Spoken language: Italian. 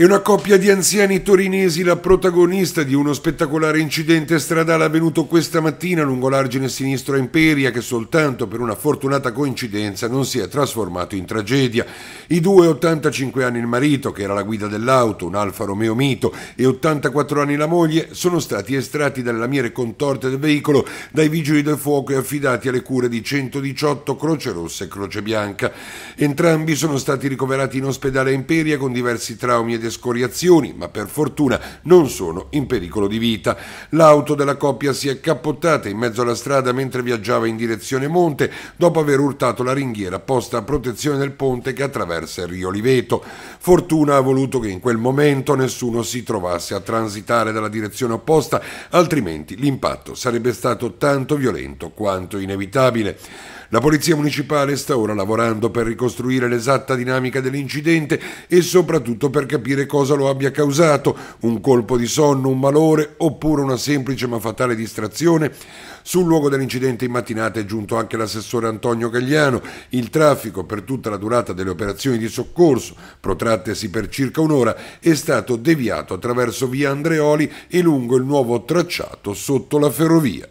È una coppia di anziani torinesi la protagonista di uno spettacolare incidente stradale avvenuto questa mattina lungo l'argine sinistro a Imperia che soltanto per una fortunata coincidenza non si è trasformato in tragedia. I due 85 anni il marito, che era la guida dell'auto, un Alfa Romeo Mito, e 84 anni la moglie, sono stati estratti dalle lamiere contorte del veicolo dai vigili del fuoco e affidati alle cure di 118 Croce Rossa e Croce Bianca. Entrambi sono stati ricoverati in ospedale a Imperia con diversi traumi ed delle scoriazioni, ma per fortuna non sono in pericolo di vita. L'auto della coppia si è cappottata in mezzo alla strada mentre viaggiava in direzione monte dopo aver urtato la ringhiera posta a protezione del ponte che attraversa il rio Oliveto. Fortuna ha voluto che in quel momento nessuno si trovasse a transitare dalla direzione opposta, altrimenti l'impatto sarebbe stato tanto violento quanto inevitabile. La Polizia Municipale sta ora lavorando per ricostruire l'esatta dinamica dell'incidente e soprattutto per capire cosa lo abbia causato, un colpo di sonno, un malore oppure una semplice ma fatale distrazione. Sul luogo dell'incidente in mattinata è giunto anche l'assessore Antonio Gagliano. Il traffico per tutta la durata delle operazioni di soccorso, protrattesi per circa un'ora, è stato deviato attraverso via Andreoli e lungo il nuovo tracciato sotto la ferrovia.